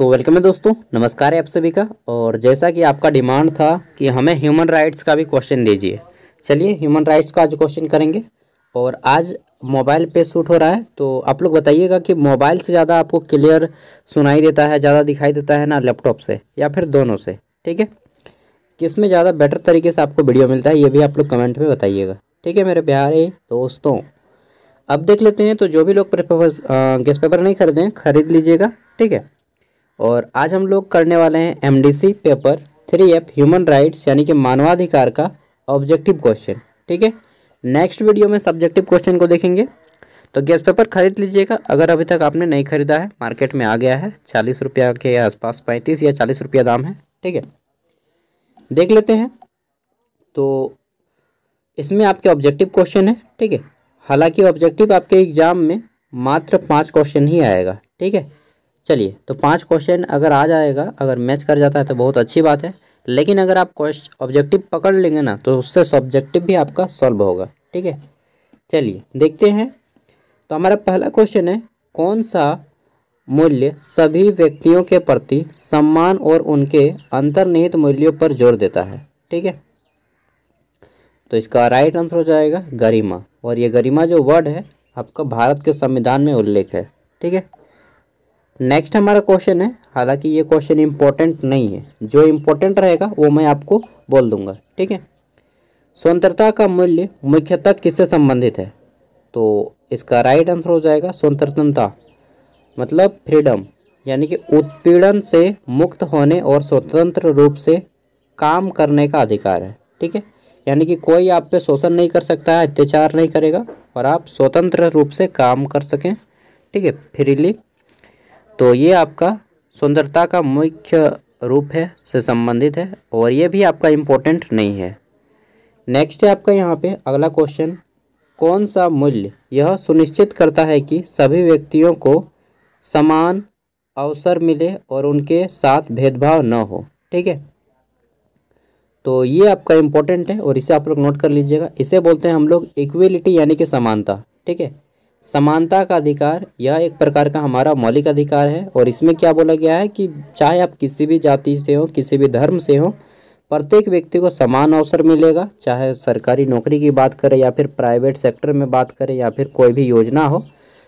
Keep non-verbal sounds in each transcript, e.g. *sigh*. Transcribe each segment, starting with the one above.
तो वेलकम है दोस्तों नमस्कार है आप सभी का और जैसा कि आपका डिमांड था कि हमें ह्यूमन राइट्स का भी क्वेश्चन दीजिए चलिए ह्यूमन राइट्स का आज क्वेश्चन करेंगे और आज मोबाइल पे शूट हो रहा है तो आप लोग बताइएगा कि मोबाइल से ज़्यादा आपको क्लियर सुनाई देता है ज़्यादा दिखाई देता है ना लैपटॉप से या फिर दोनों से ठीक है किस में ज़्यादा बेटर तरीके से आपको वीडियो मिलता है ये भी आप लोग कमेंट में बताइएगा ठीक है मेरे प्यारे दोस्तों अब देख लेते हैं तो जो भी लोग गेस्ट पेपर नहीं खरीदें खरीद लीजिएगा ठीक है और आज हम लोग करने वाले हैं MDC paper three F human rights यानी कि मानवाधिकार का ऑब्जेक्टिव क्वेश्चन ठीक है नेक्स्ट वीडियो में सब्जेक्टिव क्वेश्चन को देखेंगे तो गैस पेपर खरीद लीजिएगा अगर अभी तक आपने नहीं खरीदा है मार्केट में आ गया है चालीस रुपया के आसपास पैंतीस या चालीस रुपया दाम है ठीक है देख लेते हैं तो इसमें आपके ऑब्जेक्टिव क्वेश्चन है ठीक है हालांकि ऑब्जेक्टिव आपके एग्जाम में मात्र पाँच क्वेश्चन ही आएगा ठीक है चलिए तो पांच क्वेश्चन अगर आ जाएगा अगर मैच कर जाता है तो बहुत अच्छी बात है लेकिन अगर आप क्वेश्चन ऑब्जेक्टिव पकड़ लेंगे ना तो उससे सब्जेक्टिव भी आपका सॉल्व होगा ठीक है चलिए देखते हैं तो हमारा पहला क्वेश्चन है कौन सा मूल्य सभी व्यक्तियों के प्रति सम्मान और उनके अंतर्निहित मूल्यों पर जोर देता है ठीक है तो इसका राइट आंसर हो जाएगा गरिमा और ये गरिमा जो वर्ड है आपका भारत के संविधान में उल्लेख है ठीक है नेक्स्ट हमारा क्वेश्चन है हालांकि ये क्वेश्चन इम्पोर्टेंट नहीं है जो इम्पोर्टेंट रहेगा वो मैं आपको बोल दूंगा ठीक है स्वतंत्रता का मूल्य मुख्यतः किससे संबंधित है तो इसका राइट आंसर हो जाएगा स्वतंत्रता मतलब फ्रीडम यानी कि उत्पीड़न से मुक्त होने और स्वतंत्र रूप से काम करने का अधिकार है ठीक है यानी कि कोई आप पे शोषण नहीं कर सकता है अत्याचार नहीं करेगा और आप स्वतंत्र रूप से काम कर सकें ठीक है फ्रीली तो ये आपका सुंदरता का मुख्य रूप है से संबंधित है और ये भी आपका इम्पोर्टेंट नहीं है नेक्स्ट है आपका यहाँ पे अगला क्वेश्चन कौन सा मूल्य यह सुनिश्चित करता है कि सभी व्यक्तियों को समान अवसर मिले और उनके साथ भेदभाव न हो ठीक है तो ये आपका इम्पोर्टेंट है और इसे आप लोग नोट कर लीजिएगा इसे बोलते हैं हम लोग इक्वेलिटी यानी कि समानता ठीक है समानता का अधिकार यह एक प्रकार का हमारा मौलिक अधिकार है और इसमें क्या बोला गया है कि चाहे आप किसी भी जाति से हो किसी भी धर्म से हो प्रत्येक व्यक्ति को समान अवसर मिलेगा चाहे सरकारी नौकरी की बात करें या फिर प्राइवेट सेक्टर में बात करें या फिर कोई भी योजना हो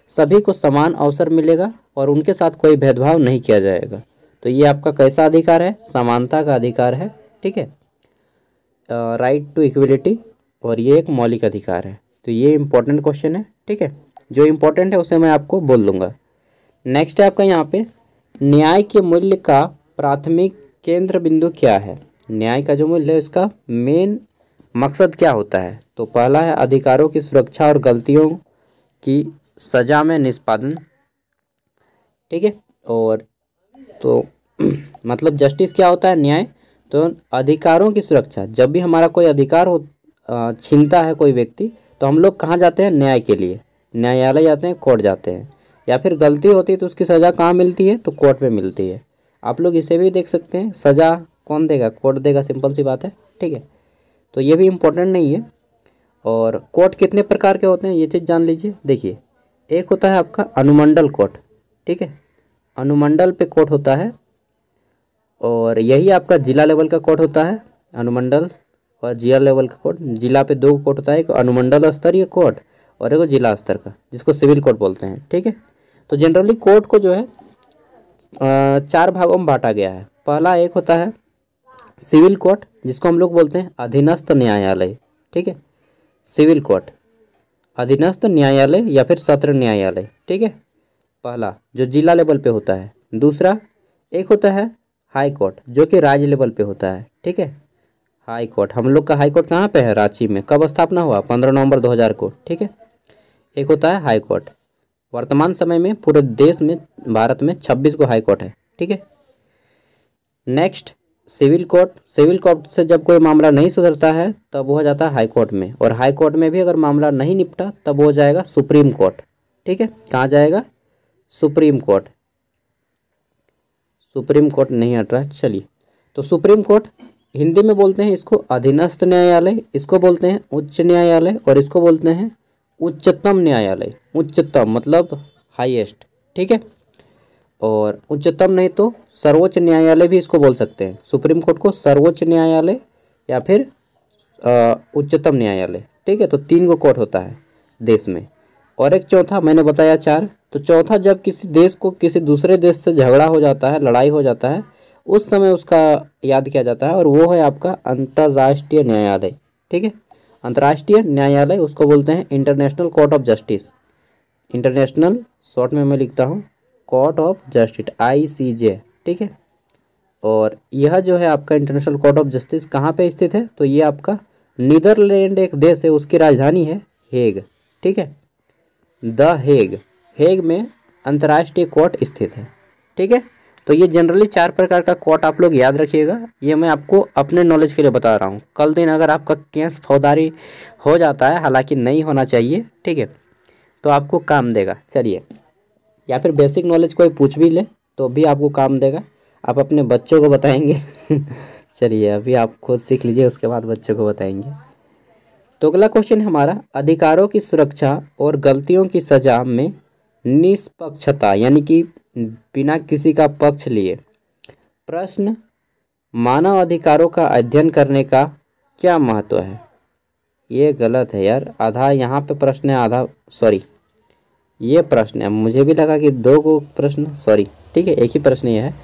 सभी को समान अवसर मिलेगा और उनके साथ कोई भेदभाव नहीं किया जाएगा तो ये आपका कैसा अधिकार है समानता का अधिकार है ठीक है राइट टू इक्वलिटी और ये एक मौलिक अधिकार है तो ये इम्पोर्टेंट क्वेश्चन है ठीक है जो इम्पोर्टेंट है उसे मैं आपको बोल दूंगा नेक्स्ट है आपका यहाँ पे न्याय के मूल्य का प्राथमिक केंद्र बिंदु क्या है न्याय का जो मूल्य है उसका मेन मकसद क्या होता है तो पहला है अधिकारों की सुरक्षा और गलतियों की सजा में निष्पादन ठीक है और तो *clears throat* मतलब जस्टिस क्या होता है न्याय तो अधिकारों की सुरक्षा जब भी हमारा कोई अधिकार हो छीनता है कोई व्यक्ति तो हम लोग कहाँ जाते हैं न्याय के लिए न्यायालय जाते हैं कोर्ट जाते हैं या फिर गलती होती है तो उसकी सज़ा कहाँ मिलती है तो कोर्ट में मिलती है आप लोग इसे भी देख सकते हैं सज़ा कौन देगा कोर्ट देगा सिंपल सी बात है ठीक है तो ये भी इम्पोर्टेंट नहीं है और कोर्ट कितने प्रकार के होते हैं ये चीज़ जान लीजिए देखिए एक होता है आपका अनुमंडल कोर्ट ठीक है अनुमंडल पे कोर्ट होता है और यही आपका ज़िला लेवल का कोर्ट होता है अनुमंडल और जिला लेवल का कोर्ट जिला पे दो कोर्ट होता है एक अनुमंडल स्तरीय कोर्ट और एक जिला स्तर का जिसको सिविल कोर्ट बोलते हैं ठीक है तो जनरली कोर्ट को जो है चार भागों में बांटा गया है पहला एक होता है सिविल कोर्ट जिसको हम लोग बोलते हैं अधीनस्थ न्यायालय ठीक है सिविल कोर्ट अधीनस्थ न्यायालय या फिर सत्र न्यायालय ठीक है पहला जो जिला लेवल पे होता है दूसरा एक होता है हाई कोर्ट जो कि राज्य लेवल पे होता है ठीक है हाई कोर्ट हम लोग का हाई कोर्ट कहाँ पे है रांची में कब स्थापना हुआ पंद्रह नवंबर हजार को ठीक है एक होता है हाई कोर्ट वर्तमान समय में पूरे देश में भारत में छब्बीस को हाई कोर्ट है ठीक है next civil court civil court से जब कोई मामला नहीं सुधरता है तब वो हो जाता है हाई कोर्ट में और हाई कोर्ट में भी अगर मामला नहीं निपटा तब हो जाएगा सुप्रीम कोर्ट ठीक है कहाँ जाएगा सुप्रीम कोर्ट सुप्रीम कोर्ट नहीं हट रहा चलिए तो सुप्रीम कोर्ट हिंदी में बोलते हैं इसको अधीनस्थ न्यायालय इसको बोलते हैं उच्च न्यायालय और इसको बोलते हैं उच्चतम न्यायालय उच्चतम मतलब हाईएस्ट ठीक है और उच्चतम नहीं तो सर्वोच्च न्यायालय भी इसको बोल सकते हैं सुप्रीम कोर्ट को सर्वोच्च न्यायालय या फिर उच्चतम न्यायालय ठीक है तो तीन को कोर्ट होता है देश में और एक चौथा मैंने बताया चार तो चौथा जब किसी देश को किसी दूसरे देश से झगड़ा हो जाता है लड़ाई हो जाता है उस समय उसका याद किया जाता है और वो है आपका अंतर्राष्ट्रीय न्यायालय ठीक है अंतर्राष्ट्रीय न्यायालय उसको बोलते हैं international court of justice international short में मैं लिखता हूँ court of justice I C J ठीक है और यह जो है आपका इंटरनेशनल कोर्ट ऑफ जस्टिस कहाँ पे स्थित है तो ये आपका नीदरलैंड एक देश है उसकी राजधानी है हेग ठीक है द हेग हेग में अंतर्राष्ट्रीय कोर्ट स्थित है ठीक है तो ये जनरली चार प्रकार का कॉट आप लोग याद रखिएगा ये मैं आपको अपने नॉलेज के लिए बता रहा हूँ कल दिन अगर आपका केस फौदारी हो जाता है हालांकि नहीं होना चाहिए ठीक है तो आपको काम देगा चलिए या फिर बेसिक नॉलेज कोई पूछ भी ले तो भी आपको काम देगा आप अपने बच्चों को बताएंगे *laughs* चलिए अभी आप खुद सीख लीजिए उसके बाद बच्चों को बताएंगे तो अगला क्वेश्चन हमारा अधिकारों की सुरक्षा और गलतियों की सजा में निष्पक्षता यानी कि बिना किसी का पक्ष लिए प्रश्न मानव अधिकारों का अध्ययन करने का क्या महत्व है ये गलत है यार आधा यहाँ पे प्रश्न है आधा सॉरी ये प्रश्न है मुझे भी लगा कि दो गो प्रश्न सॉरी ठीक है एक ही प्रश्न ये है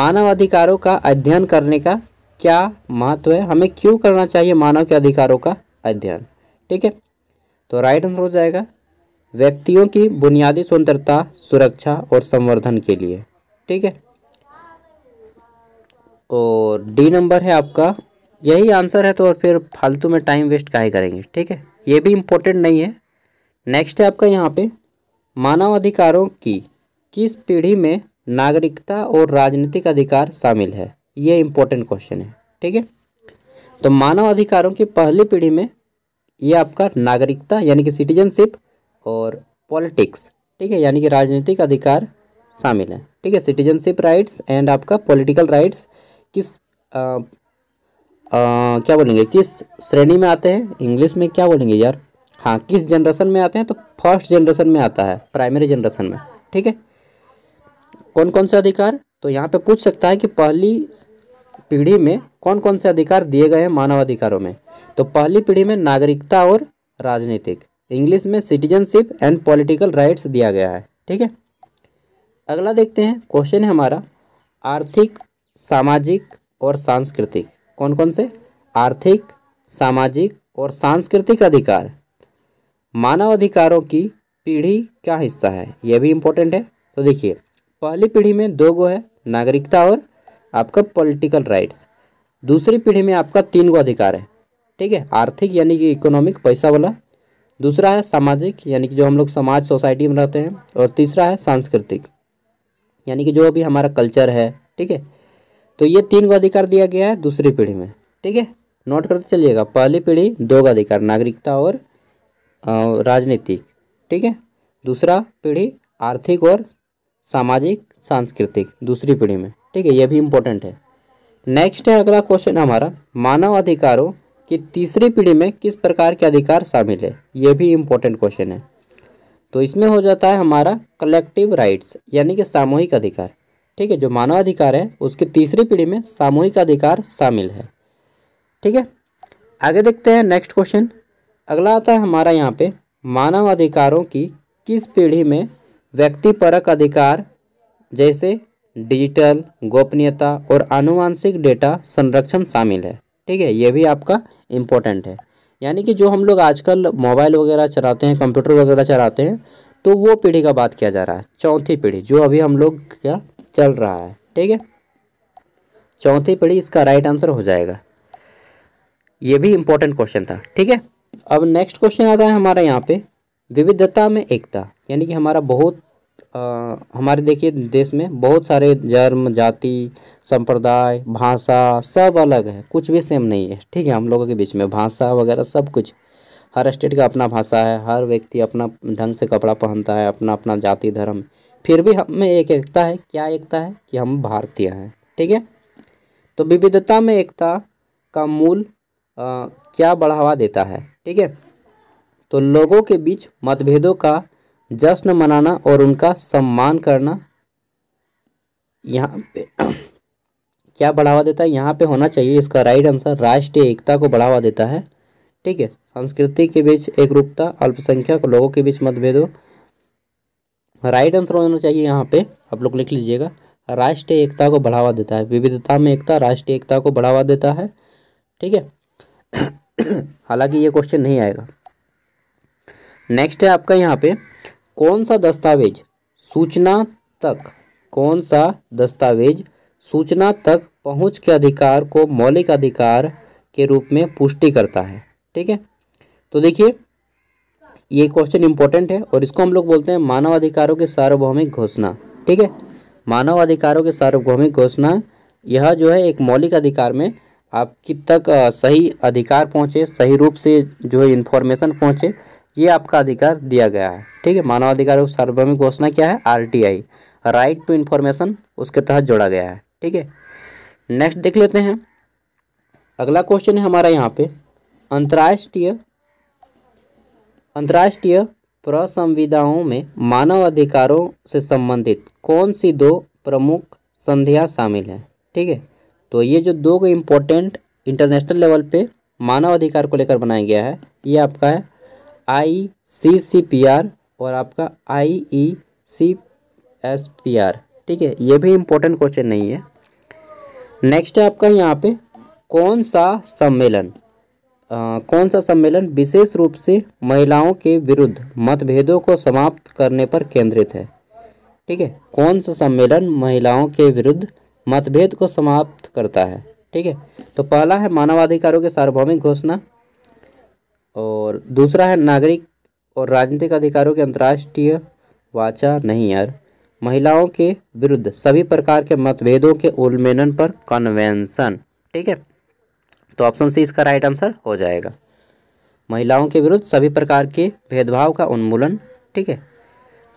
मानव अधिकारों का अध्ययन करने का क्या महत्व है हमें क्यों करना चाहिए मानव के अधिकारों का अध्ययन ठीक है तो राइट आंसर हो जाएगा व्यक्तियों की बुनियादी स्वतंत्रता सुरक्षा और संवर्धन के लिए ठीक है और डी नंबर है आपका यही आंसर है तो और फिर फालतू में टाइम वेस्ट काहे करेंगे ठीक है ये भी इम्पोर्टेंट नहीं है नेक्स्ट है आपका यहाँ पे मानव अधिकारों की किस पीढ़ी में नागरिकता और राजनीतिक अधिकार शामिल है ये इम्पोर्टेंट क्वेश्चन है ठीक है तो मानव अधिकारों की पहली पीढ़ी में ये आपका नागरिकता यानी कि सिटीजनशिप और पॉलिटिक्स ठीक है यानी कि राजनीतिक अधिकार शामिल है ठीक है सिटीजनशिप राइट्स एंड आपका पॉलिटिकल राइट्स किस आ, आ, क्या बोलेंगे किस श्रेणी में आते हैं इंग्लिश में क्या बोलेंगे यार हाँ किस जनरेशन में आते हैं तो फर्स्ट जनरेशन में आता है प्राइमरी जनरेशन में ठीक है कौन कौन से अधिकार तो यहाँ पे पूछ सकता है कि पहली पीढ़ी में कौन कौन से अधिकार दिए गए हैं मानव अधिकारों में तो पहली पीढ़ी में नागरिकता और राजनीतिक इंग्लिश में सिटीजनशिप एंड पॉलिटिकल राइट्स दिया गया है ठीक है अगला देखते हैं क्वेश्चन है हमारा आर्थिक सामाजिक और सांस्कृतिक कौन कौन से आर्थिक सामाजिक और सांस्कृतिक अधिकार मानव अधिकारों की पीढ़ी क्या हिस्सा है यह भी इम्पोर्टेंट है तो देखिए पहली पीढ़ी में दो गो है नागरिकता और आपका पॉलिटिकल राइट्स दूसरी पीढ़ी में आपका तीन गो अधिकार है ठीक है आर्थिक यानी कि इकोनॉमिक पैसा वाला दूसरा है सामाजिक यानी कि जो हम लोग समाज सोसाइटी में रहते हैं और तीसरा है सांस्कृतिक यानी कि जो अभी हमारा कल्चर है ठीक है तो ये तीन को अधिकार दिया गया है दूसरी पीढ़ी में ठीक है नोट करते चलिएगा पहली पीढ़ी दो का अधिकार नागरिकता और राजनीतिक ठीक है दूसरा पीढ़ी आर्थिक और सामाजिक सांस्कृतिक दूसरी पीढ़ी में ठीक है ये भी इम्पोर्टेंट है नेक्स्ट है अगला क्वेश्चन हमारा मानव अधिकारों कि तीसरी पीढ़ी में किस प्रकार के अधिकार शामिल है ये भी इम्पोर्टेंट क्वेश्चन है तो इसमें हो जाता है हमारा कलेक्टिव राइट्स यानी कि सामूहिक अधिकार ठीक है जो मानव अधिकार है उसकी तीसरी पीढ़ी में सामूहिक अधिकार शामिल है ठीक है आगे देखते हैं नेक्स्ट क्वेश्चन अगला आता है हमारा यहाँ पे मानव अधिकारों की किस पीढ़ी में व्यक्तिपरक अधिकार जैसे डिजिटल गोपनीयता और आनुवांशिक डेटा संरक्षण शामिल है ठीक है ये भी आपका इम्पोर्टेंट है यानी कि जो हम लोग आजकल मोबाइल वगैरह चलाते हैं कंप्यूटर वगैरह चलाते हैं तो वो पीढ़ी का बात किया जा रहा है चौथी पीढ़ी जो अभी हम लोग क्या चल रहा है ठीक है चौथी पीढ़ी इसका राइट आंसर हो जाएगा ये भी इम्पोर्टेंट क्वेश्चन था ठीक है अब नेक्स्ट क्वेश्चन आता है हमारा यहाँ पे विविधता में एकता यानी कि हमारा बहुत आ, हमारे देखिए देश में बहुत सारे जन्म जाति संप्रदाय भाषा सब अलग है कुछ भी सेम नहीं है ठीक है हम लोगों के बीच में भाषा वगैरह सब कुछ हर स्टेट का अपना भाषा है हर व्यक्ति अपना ढंग से कपड़ा पहनता है अपना अपना जाति धर्म फिर भी हम में एक एकता है क्या एकता है कि हम भारतीय हैं ठीक है तो विविधता में एकता का मूल आ, क्या बढ़ावा देता है ठीक है तो लोगों के बीच मतभेदों का जश्न मनाना और उनका सम्मान करना यहाँ पे *clears throat* क्या बढ़ावा देता है यहाँ पे होना चाहिए इसका राइट आंसर राष्ट्रीय एकता को बढ़ावा देता है ठीक है संस्कृति के बीच एक रूपता अल्पसंख्यक लोगों के बीच मतभेद हो राइट आंसर होना चाहिए यहाँ पे आप लोग लिख लीजिएगा राष्ट्रीय एकता को बढ़ावा देता है विविधता में एकता राष्ट्रीय एकता को बढ़ावा देता है ठीक है *clears throat* हालांकि ये क्वेश्चन नहीं आएगा नेक्स्ट है आपका यहाँ पे कौन सा दस्तावेज सूचना तक कौन सा दस्तावेज सूचना तक पहुंच के अधिकार को मौलिक अधिकार के रूप में पुष्टि करता है ठीक है तो देखिए ये क्वेश्चन इंपॉर्टेंट है और इसको हम लोग बोलते हैं मानव अधिकारों के सार्वभौमिक घोषणा ठीक है मानव अधिकारों के सार्वभौमिक घोषणा यह जो है एक मौलिक अधिकार में आपकी तक सही अधिकार पहुँचे सही रूप से जो है इन्फॉर्मेशन पहुँचे ये आपका अधिकार दिया गया है ठीक है मानवाधिकार सार्वभौमिक घोषणा क्या है आरटीआई राइट टू इन्फॉर्मेशन उसके तहत जोड़ा गया है ठीक है नेक्स्ट देख लेते हैं अगला क्वेश्चन है हमारा यहाँ पे अंतर्राष्ट्रीय अंतर्राष्ट्रीय प्रसंविधाओं में मानव अधिकारों से संबंधित कौन सी दो प्रमुख संधियाँ शामिल हैं ठीक है तो ये जो दो इम्पोर्टेंट इंटरनेशनल लेवल पे मानव अधिकार को लेकर बनाया गया है ये आपका है आई सी सी पी आर और आपका I E C S P R ठीक है ये भी इम्पोर्टेंट क्वेश्चन नहीं है नेक्स्ट है आपका यहाँ पे कौन सा सम्मेलन आ, कौन सा सम्मेलन विशेष रूप से महिलाओं के विरुद्ध मतभेदों को समाप्त करने पर केंद्रित है ठीक है कौन सा सम्मेलन महिलाओं के विरुद्ध मतभेद को समाप्त करता है ठीक है तो पहला है मानवाधिकारों की सार्वभौमिक घोषणा और दूसरा है नागरिक और राजनीतिक अधिकारों के अंतर्राष्ट्रीय वाचा नहीं यार महिलाओं के विरुद्ध सभी प्रकार के मतभेदों के उल्मेलन पर कन्वेंशन ठीक है तो ऑप्शन सी इसका राइट आंसर हो जाएगा महिलाओं के विरुद्ध सभी प्रकार के भेदभाव का उन्मूलन ठीक है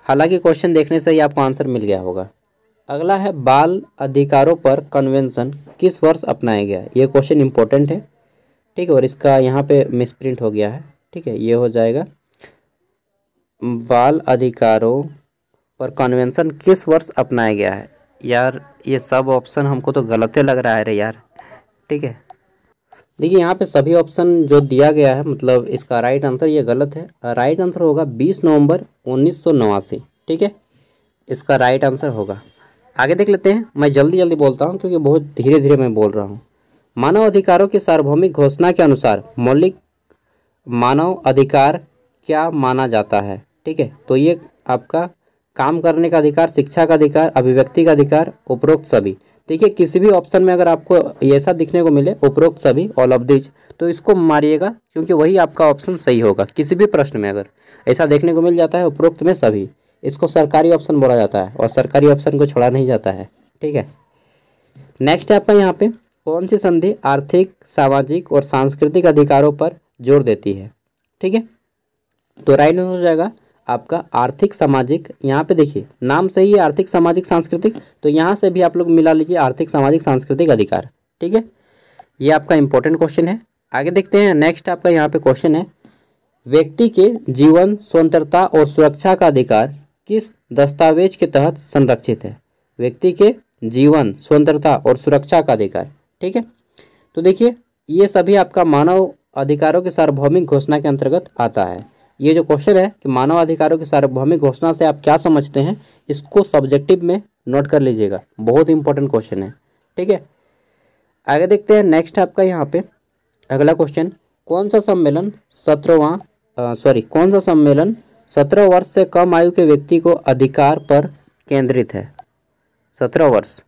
हालांकि क्वेश्चन देखने से ही आपको आंसर मिल गया होगा अगला है बाल अधिकारों पर कन्वेंशन किस वर्ष अपनाया गया ये क्वेश्चन इंपॉर्टेंट है ठीक है और इसका यहाँ पे मिसप्रिंट हो गया है ठीक है ये हो जाएगा बाल अधिकारों पर कन्वेंशन किस वर्ष अपनाया गया है यार ये सब ऑप्शन हमको तो गलत लग रहा है रे यार ठीक है देखिए यहाँ पे सभी ऑप्शन जो दिया गया है मतलब इसका राइट आंसर ये गलत है राइट आंसर होगा बीस नवंबर उन्नीस ठीक है इसका राइट आंसर होगा आगे देख लेते हैं मैं जल्दी जल्दी बोलता हूँ क्योंकि बहुत धीरे धीरे मैं बोल रहा हूँ मानव अधिकारों की सार्वभौमिक घोषणा के अनुसार मौलिक मानव अधिकार क्या माना जाता है ठीक है तो ये आपका काम करने का अधिकार शिक्षा का अधिकार अभिव्यक्ति का अधिकार उपरोक्त सभी देखिए किसी भी ऑप्शन में अगर आपको ऐसा दिखने को मिले उपरोक्त सभी ऑल ऑफ दिज तो इसको मारिएगा क्योंकि वही आपका ऑप्शन सही होगा किसी भी प्रश्न में अगर ऐसा देखने को मिल जाता है उपरोक्त में सभी इसको सरकारी ऑप्शन बोला जाता है और सरकारी ऑप्शन को छोड़ा नहीं जाता है ठीक है नेक्स्ट आपका यहाँ पे कौन सी संधि आर्थिक सामाजिक और सांस्कृतिक अधिकारों पर जोर देती है ठीक है तो राइट आंसर हो जाएगा आपका आर्थिक सामाजिक यहाँ पे देखिए नाम सही है आर्थिक सामाजिक सांस्कृतिक तो यहाँ से भी आप लोग मिला लीजिए आर्थिक सामाजिक सांस्कृतिक अधिकार ठीक है ये आपका इंपॉर्टेंट क्वेश्चन है आगे देखते हैं नेक्स्ट आपका यहाँ पे क्वेश्चन है व्यक्ति के जीवन स्वतंत्रता और सुरक्षा का अधिकार किस दस्तावेज के तहत संरक्षित है व्यक्ति के जीवन स्वतंत्रता और सुरक्षा का अधिकार ठीक है तो देखिए ये सभी आपका मानव अधिकारों की सार्वभौमिक घोषणा के अंतर्गत आता है ये जो क्वेश्चन है कि मानव अधिकारों की सार्वभौमिक घोषणा से आप क्या समझते हैं इसको सब्जेक्टिव में नोट कर लीजिएगा बहुत इंपॉर्टेंट क्वेश्चन है ठीक है आगे देखते हैं नेक्स्ट आपका यहाँ पे अगला क्वेश्चन कौन सा सम्मेलन सत्रहवा सॉरी कौन सा सम्मेलन सत्रह वर्ष से कम आयु के व्यक्ति को अधिकार पर केंद्रित है सत्रह वर्ष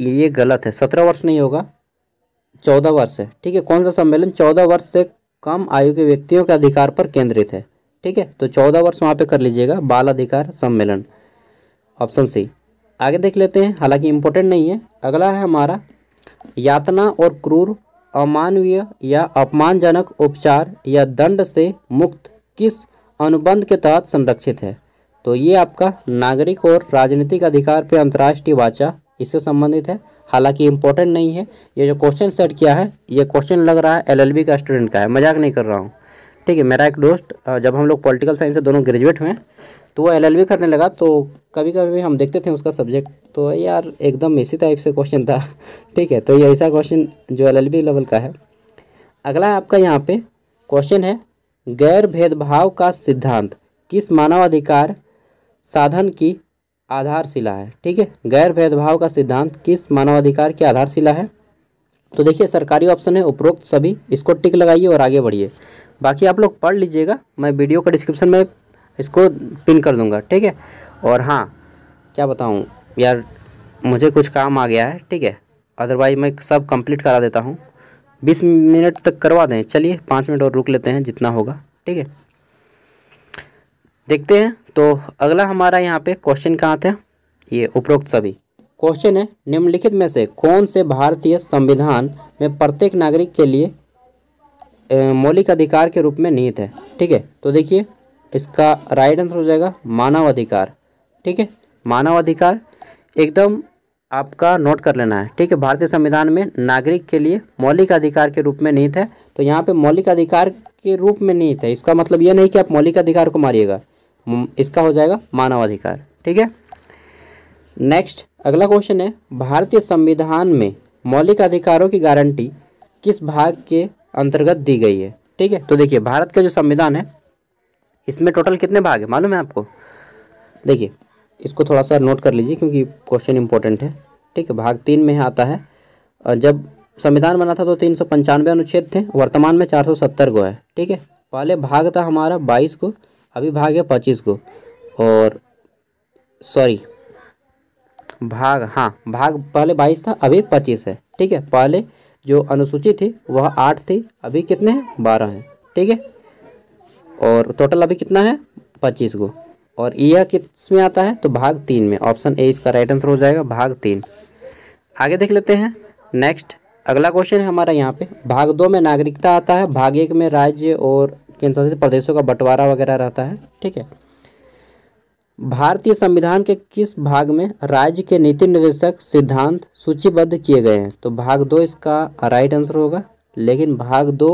ये गलत है सत्रह वर्ष नहीं होगा चौदह वर्ष है ठीक है कौन सा सम्मेलन चौदह वर्ष से कम आयु के व्यक्तियों के अधिकार पर केंद्रित है ठीक है तो चौदह वर्ष वहाँ पे कर लीजिएगा बाल अधिकार सम्मेलन ऑप्शन सी आगे देख लेते हैं हालांकि इम्पोर्टेंट नहीं है अगला है हमारा यातना और क्रूर अमानवीय या अपमानजनक उपचार या दंड से मुक्त किस अनुबंध के तहत संरक्षित है तो ये आपका नागरिक और राजनीतिक अधिकार पे अंतर्राष्ट्रीय वाचा इससे संबंधित है हालांकि इम्पोर्टेंट नहीं है ये जो क्वेश्चन सेट किया है ये क्वेश्चन लग रहा है एलएलबी का स्टूडेंट का है मजाक नहीं कर रहा हूँ ठीक है मेरा एक दोस्त जब हम लोग पॉलिटिकल साइंस से दोनों ग्रेजुएट हुए तो वो एलएलबी करने लगा तो कभी कभी हम देखते थे उसका सब्जेक्ट तो यार एकदम इसी टाइप से क्वेश्चन था *laughs* ठीक है तो ये ऐसा क्वेश्चन जो बी लेवल का है अगला आपका यहाँ पे क्वेश्चन है गैर भेदभाव का सिद्धांत किस मानवाधिकार साधन की आधारशिला है ठीक है गैर भेदभाव का सिद्धांत किस मानवाधिकार की आधारशिला है तो देखिए सरकारी ऑप्शन है उपरोक्त सभी इसको टिक लगाइए और आगे बढ़िए बाकी आप लोग पढ़ लीजिएगा मैं वीडियो का डिस्क्रिप्शन में इसको पिन कर दूंगा ठीक है और हाँ क्या बताऊँ यार मुझे कुछ काम आ गया है ठीक है अदरवाइज मैं सब कंप्लीट करा देता हूँ बीस मिनट तक करवा दें चलिए पाँच मिनट और रुक लेते हैं जितना होगा ठीक है देखते हैं तो अगला हमारा यहाँ पे क्वेश्चन कहाँ था ये उपरोक्त सभी क्वेश्चन है निम्नलिखित में से कौन से भारतीय संविधान में प्रत्येक नागरिक के लिए मौलिक अधिकार के रूप में निहित है ठीक है तो देखिए इसका राइट आंसर हो जाएगा मानव अधिकार ठीक है मानव अधिकार एकदम आपका नोट कर लेना है ठीक है भारतीय संविधान में नागरिक के लिए मौलिक अधिकार के रूप में निहित है तो यहाँ पे मौलिक अधिकार के रूप में निहित है इसका मतलब ये नहीं कि आप मौलिक अधिकार को मारिएगा इसका हो जाएगा मानवाधिकार ठीक है नेक्स्ट अगला क्वेश्चन है भारतीय संविधान में मौलिक अधिकारों की गारंटी किस भाग के अंतर्गत दी गई है ठीक है तो देखिए भारत का जो संविधान है इसमें टोटल कितने भाग है मालूम है आपको देखिए इसको थोड़ा सा नोट कर लीजिए क्योंकि क्वेश्चन इंपॉर्टेंट है ठीक है भाग तीन में आता है जब संविधान बना था तो तीन सौ पंचानवे अनुच्छेद थे वर्तमान में चार सौ सत्तर को है ठीक है पहले भाग था हमारा बाईस को अभी भाग है पच्चीस को और सॉरी भाग हाँ भाग पहले बाईस था अभी पच्चीस है ठीक है पहले जो अनुसूचित थी वह आठ थी अभी कितने हैं बारह हैं ठीक है ठीके? और टोटल अभी कितना है पच्चीस को और यह किस में आता है तो भाग तीन में ऑप्शन ए इसका राइट आंसर हो जाएगा भाग तीन आगे देख लेते हैं नेक्स्ट अगला क्वेश्चन है हमारा यहाँ पे भाग दो में नागरिकता आता है भाग एक में राज्य और केंद्र शासित प्रदेशों का बंटवारा वगैरह रहता है ठीक है भारतीय संविधान के किस भाग में राज्य के नीति निर्देशक सिद्धांत सूचीबद्ध किए गए हैं तो भाग दो इसका राइट आंसर होगा लेकिन भाग दो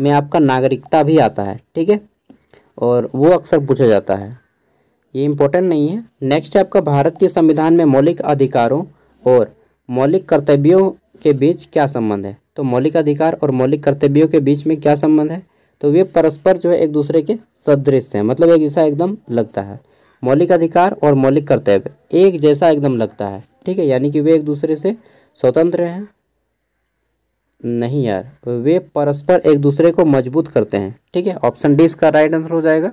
में आपका नागरिकता भी आता है ठीक है और वो अक्सर पूछा जाता है ये इम्पोर्टेंट नहीं है नेक्स्ट है आपका भारतीय संविधान में मौलिक अधिकारों और मौलिक कर्तव्यों के बीच क्या संबंध है तो मौलिक अधिकार और मौलिक कर्तव्यों के बीच में क्या संबंध है तो वे परस्पर जो है एक दूसरे के सदृश हैं मतलब एक जैसा एकदम लगता है मौलिक अधिकार और मौलिक कर्तव्य एक जैसा एकदम लगता है ठीक है यानी कि वे एक दूसरे से स्वतंत्र हैं नहीं यार वे परस्पर एक दूसरे को मजबूत करते हैं ठीक है ऑप्शन डी इसका राइट आंसर हो जाएगा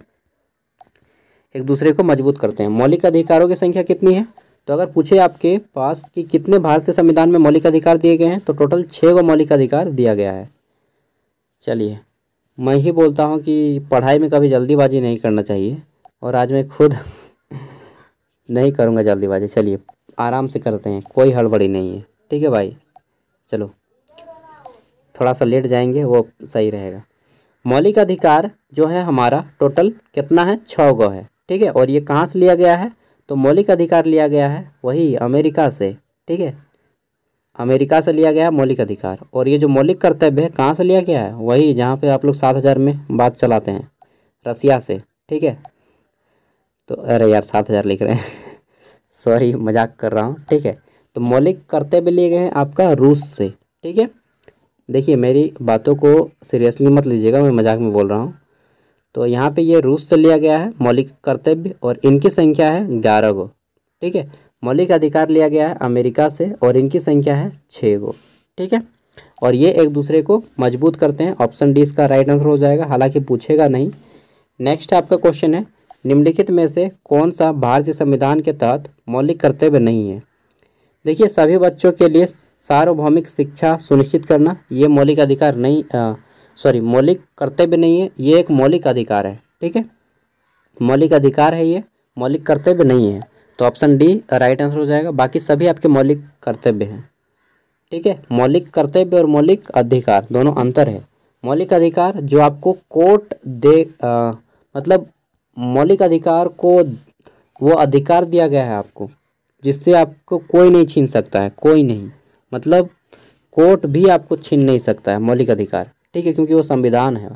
एक दूसरे को मजबूत करते हैं मौलिक अधिकारों की संख्या कितनी है तो अगर पूछे आपके पास कि कितने भारतीय संविधान में मौलिक अधिकार दिए गए हैं तो टोटल छः गो मौलिक अधिकार दिया गया है चलिए मैं ही बोलता हूँ कि पढ़ाई में कभी जल्दीबाजी नहीं करना चाहिए और आज मैं खुद *laughs* नहीं करूँगा जल्दीबाजी चलिए आराम से करते हैं कोई हड़बड़ी नहीं है ठीक है भाई चलो थोड़ा सा लेट जाएंगे वो सही रहेगा मौलिक अधिकार जो है हमारा टोटल कितना है छः गो है ठीक है और ये कहाँ से लिया गया है तो मौलिक अधिकार लिया गया है वही अमेरिका से ठीक है अमेरिका से लिया गया मौलिक अधिकार और ये जो मौलिक कर्तव्य है कहाँ से लिया गया है वही जहाँ पे आप लोग सात हज़ार में बात चलाते हैं रसिया से ठीक है तो अरे यार सात हज़ार लिख रहे हैं सॉरी *laughs* मजाक कर रहा हूँ ठीक है तो मौलिक कर्तव्य लिए गए हैं आपका रूस से ठीक है देखिए मेरी बातों को सीरियसली मत लीजिएगा मैं मजाक में बोल रहा हूँ तो यहाँ पे ये रूस से लिया गया है मौलिक कर्तव्य और इनकी संख्या है ग्यारह गो ठीक है मौलिक अधिकार लिया गया है अमेरिका से और इनकी संख्या है छः गो ठीक है और ये एक दूसरे को मजबूत करते हैं ऑप्शन डी इसका राइट आंसर हो जाएगा हालांकि पूछेगा नहीं नेक्स्ट आपका क्वेश्चन है निम्नलिखित में से कौन सा भारतीय संविधान के तहत मौलिक कर्तव्य नहीं है देखिए सभी बच्चों के लिए सार्वभौमिक शिक्षा सुनिश्चित करना ये मौलिक अधिकार नहीं सॉरी मौलिक कर्तव्य नहीं है ये एक मौलिक अधिकार है ठीक है मौलिक अधिकार है ये मौलिक कर्तव्य नहीं है तो ऑप्शन डी राइट आंसर हो जाएगा बाकी सभी आपके मौलिक कर्तव्य हैं ठीक है मौलिक कर्तव्य और मौलिक अधिकार दोनों अंतर है मौलिक अधिकार जो आपको कोर्ट दे आ, मतलब मौलिक अधिकार को वो अधिकार दिया गया है आपको जिससे आपको कोई नहीं छीन सकता है कोई नहीं मतलब कोर्ट भी आपको छीन नहीं सकता है मौलिक अधिकार ठीक है क्योंकि वो संविधान है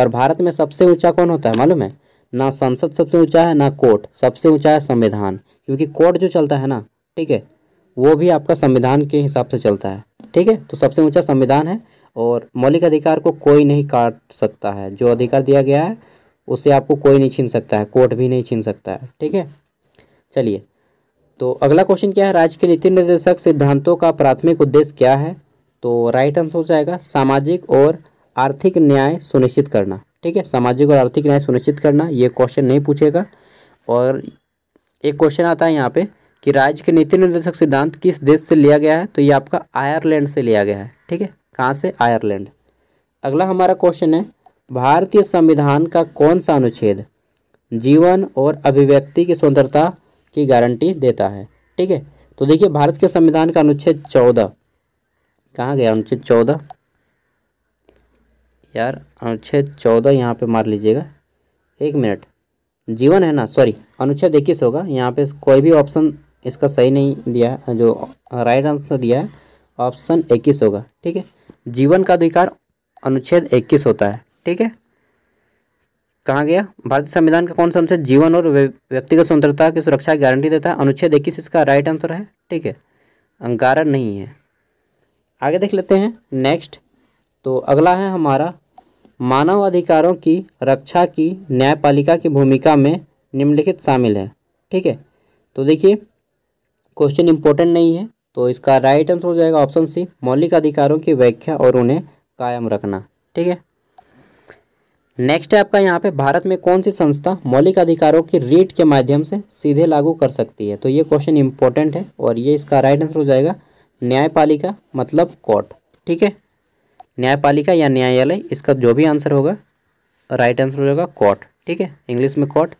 और भारत में सबसे ऊंचा कौन होता है मालूम है ना संसद सबसे ऊंचा है ना कोर्ट सबसे ऊंचा है संविधान क्योंकि कोर्ट जो चलता है ना ठीक है वो भी आपका संविधान के हिसाब से चलता है ठीक है तो सबसे ऊंचा संविधान है और मौलिक अधिकार को कोई नहीं काट सकता है जो अधिकार दिया गया है उसे आपको कोई नहीं छीन सकता है कोर्ट भी नहीं छीन सकता है ठीक है चलिए तो अगला क्वेश्चन क्या है राज्य के नीति निर्देशक सिद्धांतों का प्राथमिक उद्देश्य क्या है तो राइट आंसर हो जाएगा सामाजिक और आर्थिक न्याय सुनिश्चित करना ठीक है सामाजिक और आर्थिक न्याय सुनिश्चित करना ये क्वेश्चन नहीं पूछेगा और एक क्वेश्चन आता है यहाँ पे कि राज्य के नीति निर्देशक सिद्धांत किस देश से लिया गया है तो ये आपका आयरलैंड से लिया गया है ठीक है कहाँ से आयरलैंड अगला हमारा क्वेश्चन है भारतीय संविधान का कौन सा अनुच्छेद जीवन और अभिव्यक्ति की स्वतंत्रता की गारंटी देता है ठीक है तो देखिए भारत के संविधान का अनुच्छेद चौदह कहाँ गया अनुच्छेद चौदह यार अनुच्छेद चौदह यहाँ पे मार लीजिएगा एक मिनट जीवन है ना सॉरी अनुच्छेद इक्कीस होगा यहाँ पे कोई भी ऑप्शन इसका सही नहीं दिया है जो राइट आंसर दिया है ऑप्शन इक्कीस होगा ठीक है जीवन का अधिकार अनुच्छेद इक्कीस होता है ठीक है कहा गया भारतीय संविधान का कौन सा अनुच्छेद जीवन और व्यक्तिगत स्वतंत्रता की सुरक्षा गारंटी देता है अनुच्छेद इक्कीस इसका राइट आंसर है ठीक है अंगारा नहीं है आगे देख लेते हैं नेक्स्ट तो अगला है हमारा मानव अधिकारों की रक्षा की न्यायपालिका की भूमिका में निम्नलिखित शामिल है ठीक है तो देखिए क्वेश्चन इंपॉर्टेंट नहीं है तो इसका राइट आंसर हो जाएगा ऑप्शन सी मौलिक अधिकारों की व्याख्या और उन्हें कायम रखना ठीक है नेक्स्ट है आपका यहाँ पे भारत में कौन सी संस्था मौलिक अधिकारों की रीट के माध्यम से सीधे लागू कर सकती है तो ये क्वेश्चन इंपॉर्टेंट है और ये इसका राइट आंसर हो जाएगा न्यायपालिका मतलब कोर्ट ठीक है न्यायपालिका या न्यायालय इसका जो भी आंसर होगा राइट आंसर हो जाएगा कोर्ट ठीक है इंग्लिश में कोर्ट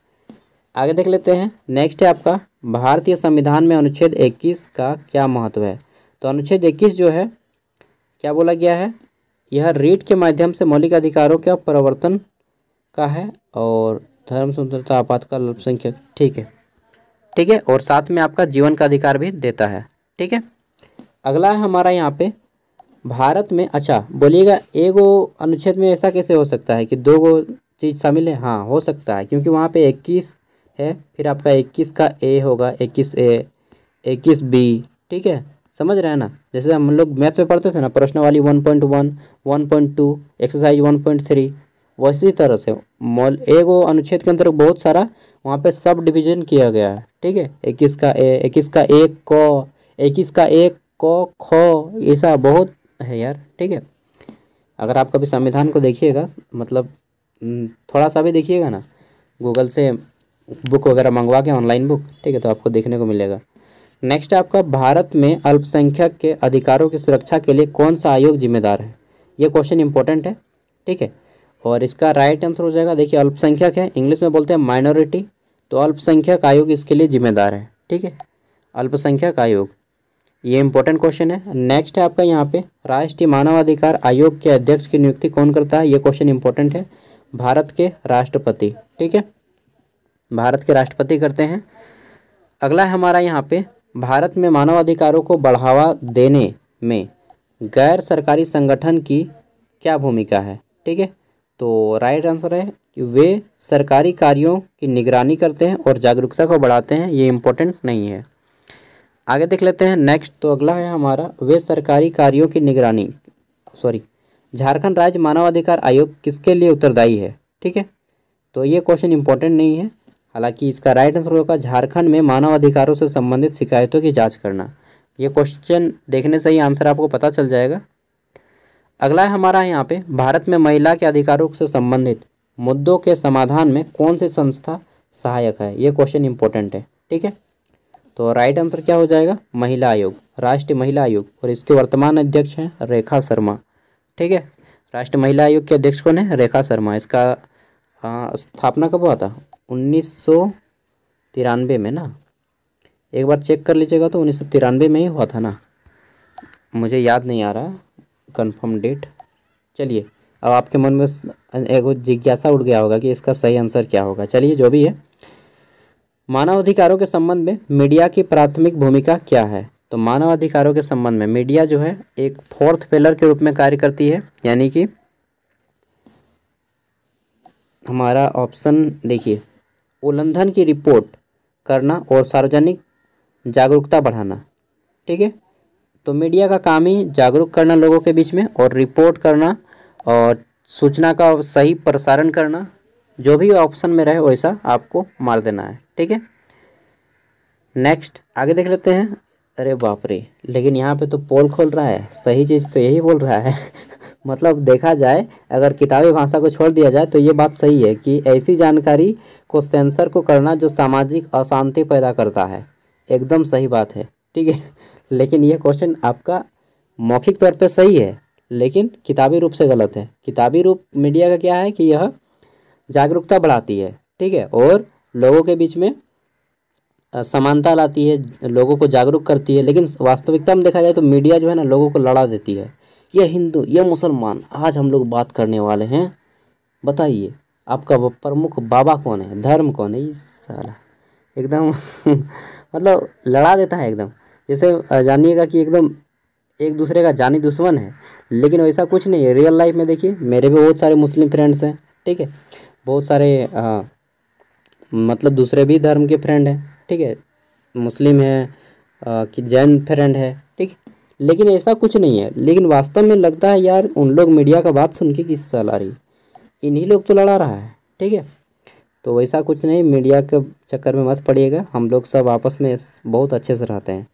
आगे देख लेते हैं नेक्स्ट है आपका भारतीय संविधान में अनुच्छेद 21 का क्या महत्व है तो अनुच्छेद 21 जो है क्या बोला गया है यह रीट के माध्यम से मौलिक अधिकारों का प्रवर्तन का है और धर्म स्वतंत्रता आपातकाल अल्पसंख्यक ठीक है ठीक है और साथ में आपका जीवन का अधिकार भी देता है ठीक है अगला है हमारा यहाँ पे भारत में अच्छा बोलिएगा एगो अनुच्छेद में ऐसा कैसे हो सकता है कि दो गो चीज़ शामिल है हाँ हो सकता है क्योंकि वहाँ पे इक्कीस है फिर आपका इक्कीस का ए होगा इक्कीस ए इक्कीस बी ठीक है समझ रहे हैं ना जैसे हम लोग मैथ में पढ़ते थे ना प्रश्न वाली one point one one point two exercise one point three वैसी तरह से मॉल गो अनुच्छेद के अंदर बहुत सारा वहाँ पे सब डिवीजन किया गया है ठीक है इक्कीस का ए इक्कीस का एक क इक्कीस का एक क ख ऐसा बहुत है यार ठीक है अगर आप कभी संविधान को देखिएगा मतलब थोड़ा सा भी देखिएगा ना गूगल से बुक वगैरह मंगवा के ऑनलाइन बुक ठीक है तो आपको देखने को मिलेगा नेक्स्ट आपका भारत में अल्पसंख्यक के अधिकारों की सुरक्षा के लिए कौन सा आयोग जिम्मेदार है ये क्वेश्चन इंपॉर्टेंट है ठीक है और इसका राइट आंसर हो जाएगा देखिए अल्पसंख्यक है इंग्लिश में बोलते हैं माइनॉरिटी तो अल्पसंख्यक आयोग इसके लिए जिम्मेदार है ठीक है अल्पसंख्यक आयोग ये इंपॉर्टेंट क्वेश्चन है नेक्स्ट है आपका यहाँ पे राष्ट्रीय मानवाधिकार आयोग के अध्यक्ष की नियुक्ति कौन करता है ये क्वेश्चन इंपॉर्टेंट है भारत के राष्ट्रपति ठीक है भारत के राष्ट्रपति करते हैं अगला है हमारा यहाँ पे भारत में मानवाधिकारों को बढ़ावा देने में गैर सरकारी संगठन की क्या भूमिका है ठीक है तो राइट आंसर है कि वे सरकारी कार्यों की निगरानी करते हैं और जागरूकता को बढ़ाते हैं ये इम्पोर्टेंट नहीं है आगे देख लेते हैं नेक्स्ट तो अगला है हमारा वे सरकारी कार्यों की निगरानी सॉरी झारखंड राज्य मानवाधिकार आयोग किसके लिए उत्तरदायी है ठीक है तो ये क्वेश्चन इंपॉर्टेंट नहीं है हालांकि इसका राइट आंसर होगा झारखंड में मानव अधिकारों से संबंधित शिकायतों की जांच करना ये क्वेश्चन देखने से ही आंसर आपको पता चल जाएगा अगला है हमारा यहाँ पे भारत में महिला के अधिकारों से संबंधित मुद्दों के समाधान में कौन सी संस्था सहायक है ये क्वेश्चन इंपॉर्टेंट है ठीक है तो राइट आंसर क्या हो जाएगा महिला आयोग राष्ट्रीय महिला आयोग और इसके वर्तमान अध्यक्ष हैं रेखा शर्मा ठीक है राष्ट्रीय महिला आयोग के अध्यक्ष कौन है रेखा शर्मा इसका आ, स्थापना कब हुआ था उन्नीस में ना एक बार चेक कर लीजिएगा तो उन्नीस में ही हुआ था ना मुझे याद नहीं आ रहा कन्फर्म डेट चलिए अब आपके मन में एक जिज्ञासा उठ गया होगा कि इसका सही आंसर क्या होगा चलिए जो भी है मानवाधिकारों के संबंध में मीडिया की प्राथमिक भूमिका क्या है तो मानवाधिकारों के संबंध में मीडिया जो है एक फोर्थ पिलर के रूप में कार्य करती है यानी कि हमारा ऑप्शन देखिए उल्लंघन की रिपोर्ट करना और सार्वजनिक जागरूकता बढ़ाना ठीक है तो मीडिया का काम ही जागरूक करना लोगों के बीच में और रिपोर्ट करना और सूचना का सही प्रसारण करना जो भी ऑप्शन में रहे वैसा आपको मार देना है ठीक है नेक्स्ट आगे देख लेते हैं अरे बाप रे लेकिन यहाँ पे तो पोल खोल रहा है सही चीज़ तो यही बोल रहा है *laughs* मतलब देखा जाए अगर किताबी भाषा को छोड़ दिया जाए तो ये बात सही है कि ऐसी जानकारी को सेंसर को करना जो सामाजिक अशांति पैदा करता है एकदम सही बात है ठीक है *laughs* लेकिन ये क्वेश्चन आपका मौखिक तौर पे सही है लेकिन किताबी रूप से गलत है किताबी रूप मीडिया का क्या है कि यह जागरूकता बढ़ाती है ठीक है और लोगों के बीच में समानता लाती है लोगों को जागरूक करती है लेकिन वास्तविकता में देखा जाए तो मीडिया जो है ना लोगों को लड़ा देती है यह हिंदू यह मुसलमान आज हम लोग बात करने वाले हैं बताइए आपका प्रमुख बाबा कौन है धर्म कौन है सारा एकदम *laughs* मतलब लड़ा देता है एकदम जैसे जानिएगा कि एकदम एक दूसरे का जानी दुश्मन है लेकिन वैसा कुछ नहीं है रियल लाइफ में देखिए मेरे भी बहुत सारे मुस्लिम फ्रेंड्स हैं ठीक है बहुत सारे आ, मतलब दूसरे भी धर्म के फ्रेंड हैं ठीक है मुस्लिम है आ, कि जैन फ्रेंड है ठीक है लेकिन ऐसा कुछ नहीं है लेकिन वास्तव में लगता है यार उन लोग मीडिया का बात सुन के किससे लड़ा रही इन्हीं लोग तो लड़ा रहा है ठीक है तो वैसा कुछ नहीं मीडिया के चक्कर में मत पड़िएगा हम लोग सब आपस में बहुत अच्छे से रहते हैं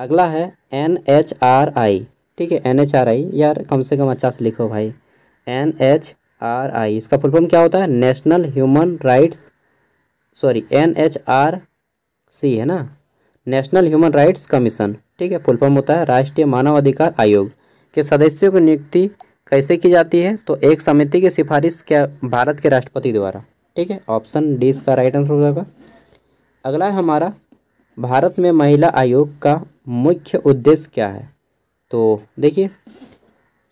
अगला है एन एच आर आई ठीक है एन एच आर आई यार कम से कम अच्छा से लिखो भाई एन एच आर आई इसका फुल फॉर्म क्या होता है national human rights sorry N H R C है ना नेशनल ह्यूमन राइट्स कमीशन ठीक है फुल फॉर्म होता है राष्ट्रीय मानवाधिकार आयोग के सदस्यों की नियुक्ति कैसे की जाती है तो एक समिति की सिफारिश क्या भारत के राष्ट्रपति द्वारा ठीक है ऑप्शन डी इसका राइट आंसर हो जाएगा अगला है हमारा भारत में महिला आयोग का मुख्य उद्देश्य क्या है तो देखिए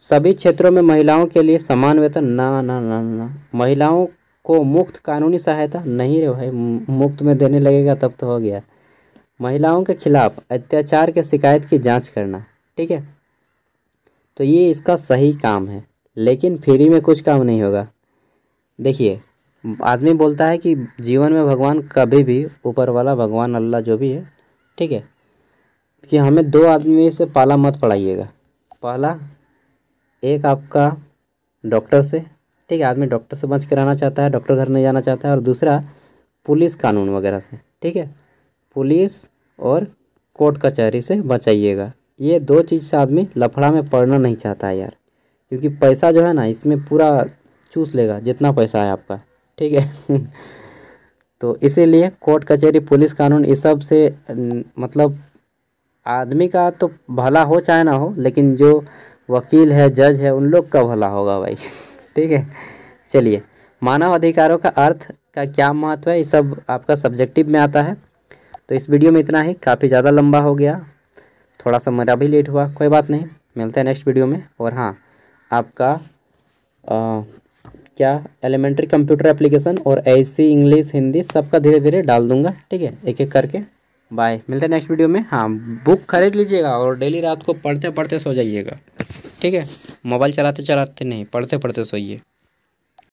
सभी क्षेत्रों में महिलाओं के लिए समान वेतन ना ना ना ना महिलाओं को मुफ्त कानूनी सहायता नहीं रे भाई मुफ्त में देने लगेगा तब तो हो गया महिलाओं के खिलाफ अत्याचार के शिकायत की जांच करना ठीक है तो ये इसका सही काम है लेकिन फ्री में कुछ काम नहीं होगा देखिए आदमी बोलता है कि जीवन में भगवान कभी भी ऊपर वाला भगवान अल्लाह जो भी है ठीक है कि हमें दो आदमी से पाला मत पढ़ाइएगा पहला एक आपका डॉक्टर से ठीक है आदमी डॉक्टर से बच कराना चाहता है डॉक्टर घर नहीं जाना चाहता है और दूसरा पुलिस कानून वगैरह से ठीक है पुलिस और कोर्ट कचहरी से बचाइएगा ये दो चीज़ से आदमी लफड़ा में पड़ना नहीं चाहता है यार क्योंकि पैसा जो है ना इसमें पूरा चूस लेगा जितना पैसा है आपका ठीक है *laughs* तो इसीलिए कोर्ट कचहरी पुलिस कानून इस सब से मतलब आदमी का तो भला हो चाहे ना हो लेकिन जो वकील है जज है उन लोग का भला होगा भाई *laughs* ठीक है चलिए मानव अधिकारों का अर्थ का क्या महत्व है ये सब आपका सब्जेक्टिव में आता है तो इस वीडियो में इतना ही काफ़ी ज़्यादा लंबा हो गया थोड़ा सा मेरा भी लेट हुआ कोई बात नहीं मिलते हैं नेक्स्ट वीडियो में और हाँ आपका आ, क्या एलिमेंट्री कंप्यूटर एप्लीकेशन और ऐसी इंग्लिश हिंदी सबका धीरे धीरे डाल दूंगा ठीक है एक एक करके बाय मिलते हैं नेक्स्ट वीडियो में हाँ बुक खरीद लीजिएगा और डेली रात को पढ़ते पढ़ते सो जाइएगा ठीक है मोबाइल चलाते चलाते नहीं पढ़ते पढ़ते सोइए